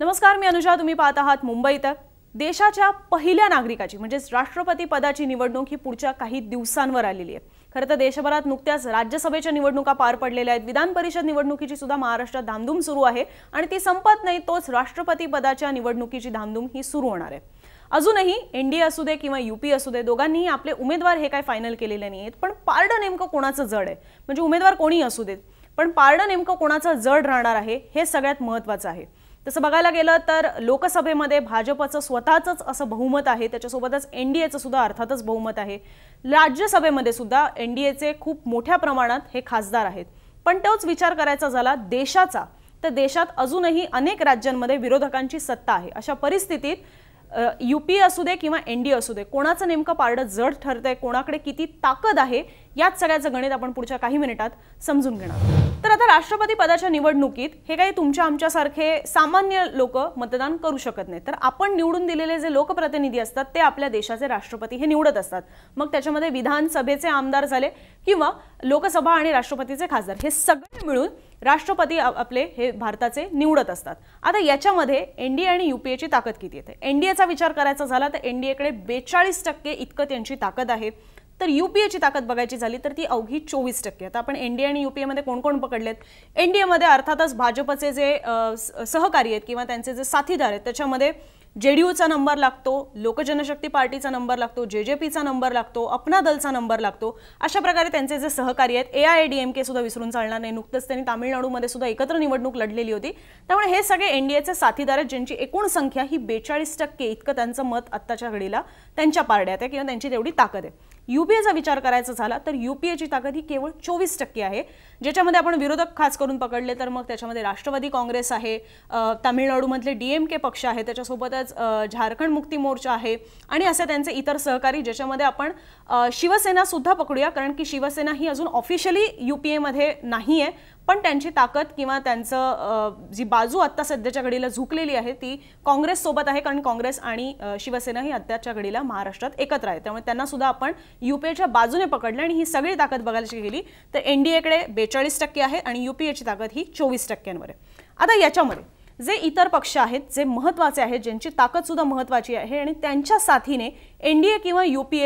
नमस्कार मी अनुजा तुम्ही पाहत आहात मुंबईत देशाच्या पहिल्या नागरिकाची म्हणजेच राष्ट्रपती पदाची निवडणूक ही पुढच्या काही दिवसांवर आलेली आहे खरं तर देशभरात नुकत्याच राज्यसभेच्या निवडणुका पार पडलेल्या आहेत विधान परिषद निवडणुकीची सुद्धा महाराष्ट्रात धामधूम सुरू आहे आणि ती संपत नाही तोच राष्ट्रपती पदाच्या निवडणुकीची धामधूम ही सुरू होणार आहे अजूनही एनडीए असू दे किंवा युपी असू दे दोघांनीही आपले उमेदवार हे काय फायनल केलेले नाही आहेत पण पारडं नेमकं कोणाचं जड आहे म्हणजे उमेदवार कोणी असू देत पण पारडं नेमकं कोणाचं जड राहणार आहे हे सगळ्यात महत्त्वाचं आहे तसं बघायला गेलं तर लोकसभेमध्ये भाजपचं स्वतःचंच असं बहुमत आहे त्याच्यासोबतच एन डी एचं सुद्धा अर्थातच बहुमत आहे राज्यसभेमध्ये सुद्धा एन डी एचे खूप मोठ्या प्रमाणात हे खासदार आहेत पण तोच विचार करायचा झाला देशाचा तर देशात अजूनही अनेक राज्यांमध्ये विरोधकांची सत्ता आहे अशा परिस्थितीत युपी असू दे किंवा एन डी असू दे कोणाचं नेमकं पारडं जड ठरतंय कोणाकडे किती ताकद आहे याच सगळ्याचं गणित आपण पुढच्या काही मिनिटात समजून घेणार आता राष्ट्रपती पदाच्या निवडणुकीत हे काही तुमच्या आमच्यासारखे सामान्य लोक मतदान करू शकत नाही तर आपण निवडून दिलेले जे लोकप्रतिनिधी असतात ते आपल्या देशाचे राष्ट्रपती हे निवडत असतात मग त्याच्यामध्ये विधानसभेचे आमदार झाले किंवा लोकसभा आणि राष्ट्रपतीचे खासदार हे सगळे मिळून राष्ट्रपती आपले हे भारताचे निवडत असतात आता याच्यामध्ये एनडीए आणि युपीएची ताकद किती येते एनडीएचा विचार करायचा झाला तर एनडीएकडे बेचाळीस टक्के इतकं त्यांची ताकद आहे तर युपीएची ताकद बघायची झाली तर ती अवघी चोवीस टक्के आता आपण एनडीए आणि युपीएमध्ये कोण कोण पकडलेत एनडीएमध्ये अर्थातच भाजपचे जे सहकारी आहेत किंवा त्यांचे जे साथीदार आहेत त्याच्यामध्ये जे डी यूचा नंबर लागतो लोक पार्टीचा नंबर लागतो जे जे पीचा नंबर लागतो अपना दलचा नंबर लागतो अशा प्रकारे त्यांचे जे सहकारी आहेत A I D M K सुद्धा विसरून चालणार नाही नुकतंच त्यांनी तामिळनाडूमध्ये सुद्धा एकत्र निवडणूक लढलेली होती त्यामुळे हे सगळे एनडीएचे साथीदार आहेत ज्यांची एकूण संख्या ही बेचाळीस टक्के इतकं त्यांचं मत आत्ताच्या घडीला त्यांच्या पारड्यात आहे किंवा त्यांची तेवढी ताकद आहे युपीएचा विचार करायचा झाला तर युपीएची ताकद ही केवळ चोवीस टक्के आहे ज्याच्यामध्ये आपण विरोधक खास करून पकडले तर मग त्याच्यामध्ये राष्ट्रवादी काँग्रेस आहे तामिळनाडूमधले डी के पक्ष आहे त्याच्यासोबतच झारखंड मुक्ती मोर्चा आहे आणि असे त्यांचे इतर सहकारी ज्याच्यामध्ये आपण शिवसेना सुद्धा पकडूया कारण की शिवसेना ही अजून ऑफिशियली युपीएमध्ये नाही आहे पण त्यांची ताकद किंवा त्यांचं जी बाजू आत्ता सध्याच्या घडीला झुकलेली आहे ती काँग्रेससोबत आहे कारण काँग्रेस आणि शिवसेना ही आत्ताच्या घडीला महाराष्ट्रात एकत्र आहे त्यामुळे त्यांना सुद्धा आपण युपीएच्या बाजूने पकडलं आणि ही सगळी ताकद बघायची गेली तर एनडीएकडे बेचाळीस टक्के आहे आणि युपीएची ताकद ही चोवीस टक्क्यांवर आहे आता याच्यामध्ये जे इतर पक्ष आहेत जे महत्त्वाचे आहेत ज्यांची ताकदसुद्धा महत्त्वाची आहे आणि त्यांच्या साथीने एन डी ए किंवा यू पी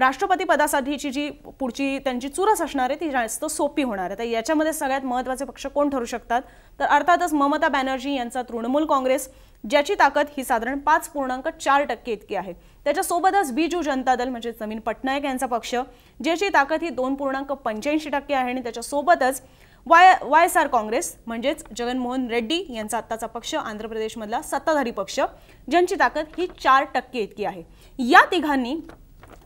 राष्ट्रपती पदासाठीची जी पुढची त्यांची चुरस असणार आहे ती जास्त सोपी होणार आहे तर याच्यामध्ये सगळ्यात महत्त्वाचे पक्ष कोण ठरू शकतात तर अर्थातच ममता बॅनर्जी यांचा तृणमूल काँग्रेस ज्याची ताकद ही साधारण पाच पूर्णांक चार टक्के इतकी आहे त्याच्यासोबतच बीजू जनता दल म्हणजे नवीन पटनायक यांचा पक्ष ज्याची ताकद ही दोन पूर्णांक पंच्याऐंशी टक्के आहे आणि त्याच्यासोबतच Y Y S R Congress म्हणजेच जगनमोहन रेड्डी यांचा आत्ताचा पक्ष आंध्र प्रदेशमधला सत्ताधारी पक्ष ज्यांची ताकद ही चार टक्के इतकी आहे या तिघांनी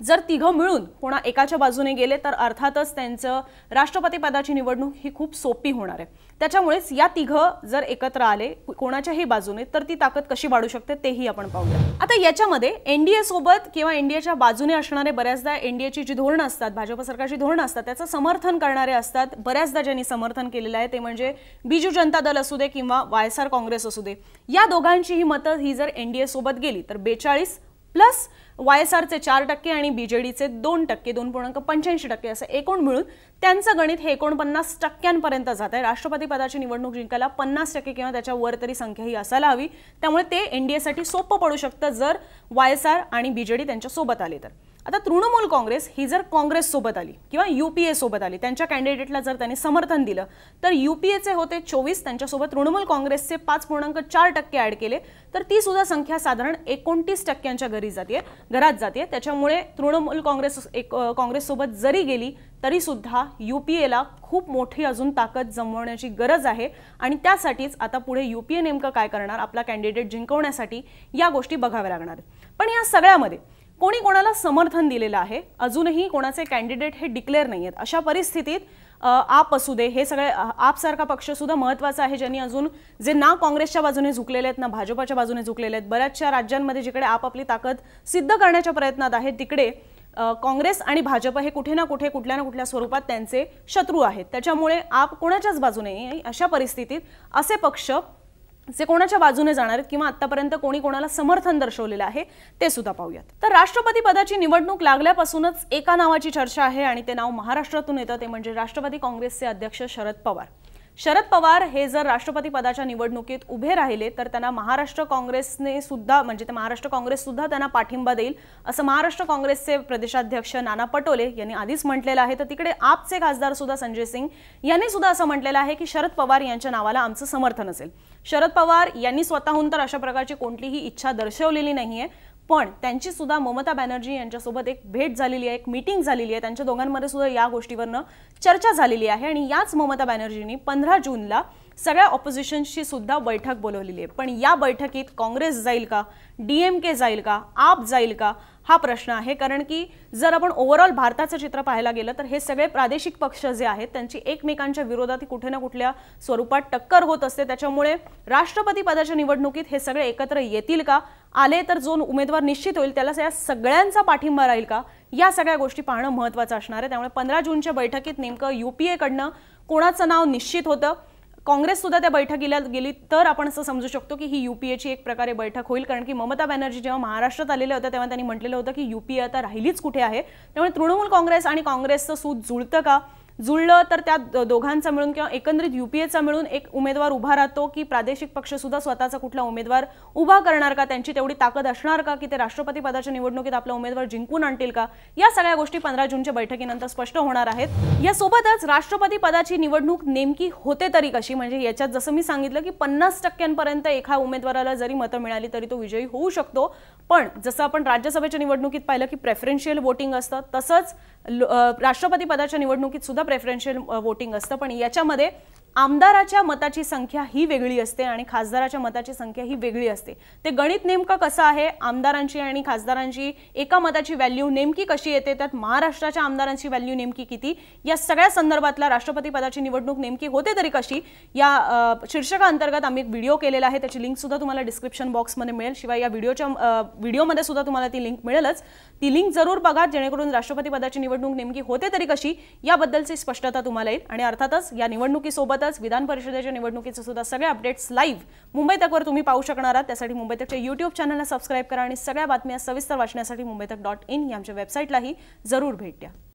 जर तिघं मिळून कोणा एकाच्या बाजूने गेले तर अर्थातच त्यांचं राष्ट्रपतीपदाची निवडणूक ही खूप सोपी होणार आहे त्याच्यामुळेच या तिघं जर एकत्र आले कोणाच्याही बाजूने तर ती ताकद कशी वाढू शकते तेही आपण पाहूया आता याच्यामध्ये एनडीए सोबत किंवा एनडीएच्या बाजूने असणारे बऱ्याचदा एनडीएची जी धोरणं असतात भाजप सरकारची धोरणं असतात त्याचं समर्थन करणारे असतात बऱ्याचदा ज्यांनी समर्थन केलेलं आहे ते म्हणजे बीजू जनता दल असू दे किंवा आर काँग्रेस असू दे या दोघांची ही मतं ही जर एनडीए सोबत गेली तर बेचाळीस प्लस वाय एस आरचे चार टक्के आणि बी जे डीचे दोन टक्के दोन पूर्णांक पंच्याऐंशी टक्के असं एकूण मिळून त्यांचं गणित हे एकोणपन्नास टक्क्यांपर्यंत जात आहे राष्ट्रपती पदाची निवडणूक जिंकायला पन्नास टक्के किंवा त्याच्या वर तरी संख्या ही असायला हवी त्यामुळे ते एन डी एसाठी सोपं पडू शकतं जर वाय एस आर आणि बी जे डी त्यांच्यासोबत आले तर आता तृणमूल काँग्रेस ही जर काँग्रेससोबत आली किंवा यू पी आली त्यांच्या कॅन्डिडेटला जर त्यांनी समर्थन दिलं तर यू पी एचे होते चोवीस त्यांच्यासोबत तृणमूल काँग्रेसचे पाच पूर्णांक चार टक्के ॲड केले तर ती सुद्धा संख्या साधारण एकोणतीस टक्क्यांच्या घरी जाते घरात जाते त्याच्यामुळे तृणमूल काँग्रेस एक काँग्रेससोबत जरी गेली तरीसुद्धा यू पी एला खूप मोठी अजून ताकद जमवण्याची गरज आहे आणि त्यासाठीच आता पुढे यू पी ए नेमकं काय करणार आपला कॅन्डिडेट जिंकवण्यासाठी या गोष्टी बघाव्या लागणार पण या सगळ्यामध्ये कोणी कोणाला समर्थन दिलेलं आहे अजूनही कोणाचे कॅन्डिडेट हे डिक्लेअर नाही आहेत अशा परिस्थितीत आप असू दे हे सगळे आपसारखा पक्षसुद्धा महत्त्वाचा आहे ज्यांनी अजून जे ना काँग्रेसच्या बाजूने झुकलेले आहेत ना भाजपाच्या बाजूने झुकलेले आहेत बऱ्याचशा राज्यांमध्ये जिकडे आप आपली ताकद सिद्ध करण्याच्या प्रयत्नात आहे तिकडे काँग्रेस आणि भाजप हे कुठे ना कुठे कुठल्या ना कुठल्या स्वरूपात त्यांचे शत्रू आहेत त्याच्यामुळे आप कोणाच्याच बाजूने अशा परिस्थितीत असे पक्ष जे कोणाच्या बाजूने जाणार आहेत किंवा आतापर्यंत कोणी कोणाला समर्थन दर्शवलेलं आहे ते सुद्धा पाहूयात तर राष्ट्रपती पदाची निवडणूक लागल्यापासूनच एका नावाची चर्चा आहे आणि ते नाव महाराष्ट्रातून येतं ते म्हणजे राष्ट्रवादी काँग्रेसचे अध्यक्ष शरद पवार शरद पवार हे जर राष्ट्रपती पदाच्या निवडणुकीत उभे राहिले तर त्यांना महाराष्ट्र काँग्रेसने सुद्धा म्हणजे ते महाराष्ट्र काँग्रेस सुद्धा त्यांना पाठिंबा देईल असं महाराष्ट्र काँग्रेसचे प्रदेशाध्यक्ष नाना पटोले यांनी आधीच म्हटलेलं आहे तर तिकडे आपचे खासदार सुद्धा संजय सिंग यांनी सुद्धा असं म्हटलेलं आहे की शरद पवार यांच्या नावाला आमचं समर्थन असेल शरद पवार यांनी स्वतःहून तर अशा प्रकारची कोणतीही इच्छा दर्शवलेली नाहीये पण त्यांची सुद्धा ममता बॅनर्जी यांच्यासोबत एक भेट झालेली आहे एक मीटिंग झालेली आहे त्यांच्या दोघांमध्ये सुद्धा या गोष्टीवरनं चर्चा झालेली आहे आणि याच ममता बॅनर्जींनी पंधरा जूनला सगळ्या ऑपोजिशनशी सुद्धा बैठक बोलवलेली आहे पण या बैठकीत काँग्रेस जाईल का डी एम के जाईल का आप जाईल का हा प्रश्न आहे कारण की जर आपण ओव्हरऑल भारताचं चित्र पाहायला गेलं तर हे सगळे प्रादेशिक पक्ष जे आहेत त्यांची एकमेकांच्या विरोधात कुठे ना कुठल्या स्वरूपात टक्कर होत असते त्याच्यामुळे राष्ट्रपती पदाच्या निवडणुकीत हे सगळे एकत्र येतील का आले तर जो उमेदवार निश्चित होईल त्याला या सगळ्यांचा पाठिंबा राहील का या सगळ्या गोष्टी पाहणं महत्त्वाचं असणार आहे त्यामुळे पंधरा जूनच्या बैठकीत नेमकं यू पी एकडनं कोणाचं नाव निश्चित होतं काँग्रेस सुद्धा त्या बैठकीला गेली तर आपण असं समजू शकतो की ही युपीएची एक प्रकारे बैठक होईल कारण की ममता बॅनर्जी जेव्हा महाराष्ट्रात आलेल्या होत्या तेव्हा त्यांनी म्हटलेलं होतं की युपीए आता राहिलीच कुठे आहे त्यामुळे तृणमूल काँग्रेस आणि काँग्रेसचं सूत जुळतं का जुळलं तर त्या दोघांचा मिळून किंवा एकंदरीत युपीएचा मिळून एक उमेदवार उभा राहतो की प्रादेशिक पक्ष सुद्धा स्वतःचा कुठला उमेदवार उभा करणार का त्यांची तेवढी ताकद असणार का की ते राष्ट्रपती पदाच्या निवडणुकीत आपला उमेदवार जिंकून आणतील का या सगळ्या गोष्टी पंधरा जूनच्या बैठकीनंतर स्पष्ट होणार आहेत यासोबतच राष्ट्रपती पदाची निवडणूक नेमकी होते तरी कशी म्हणजे याच्यात जसं मी सांगितलं की पन्नास टक्क्यांपर्यंत एका उमेदवाराला जरी मतं मिळाली तरी तो विजयी होऊ शकतो पण जसं आपण राज्यसभेच्या निवडणुकीत पाहिलं की प्रेफरेन्शियल वोटिंग असतं तसंच राष्ट्रपती पदाच्या निवडणुकीत सुद्धा प्रेफरन्शियल वोटिंग असतं पण याच्यामध्ये आमदाराच्या मताची संख्या ही वेगळी असते आणि खासदाराच्या मताची संख्या ही वेगळी असते ते गणित नेमकं कसं आहे आमदारांची आणि खासदारांची एका मताची व्हॅल्यू नेमकी कशी येते त्यात महाराष्ट्राच्या आमदारांची व्हॅल्यू नेमकी किती या सगळ्या संदर्भातला राष्ट्रपती पदाची निवडणूक नेमकी होते तरी कशी या शीर्षकाअंतर्गत आम्ही एक व्हिडिओ केलेला आहे त्याची लिंक सुद्धा तुम्हाला डिस्क्रिप्शन बॉक्समध्ये मिळेल शिवाय या व्हिडिओच्या व्हिडिओमध्ये सुद्धा तुम्हाला ती लिंक मिळेलच ती लिंक जरूर बघा जेणेकरून राष्ट्रपती पदाची निवडणूक नेमकी होते तरी कशी याबद्दलची स्पष्टता तुम्हाला येईल आणि अर्थातच या निवडणुकीसोबत सोबतच विधान परिषदेच्या निवडणुकीचे सुद्धा सगळे अपडेट्स लाईव्ह मुंबई तकवर तुम्ही पाहू शकणार आहात त्यासाठी मुंबई तकच्या युट्यूब चॅनलला सबस्क्राईब करा आणि सगळ्या बातम्या सविस्तर वाचण्यासाठी मुंबई तक डॉट इन या आमच्या वेबसाईटलाही जरूर भेट द्या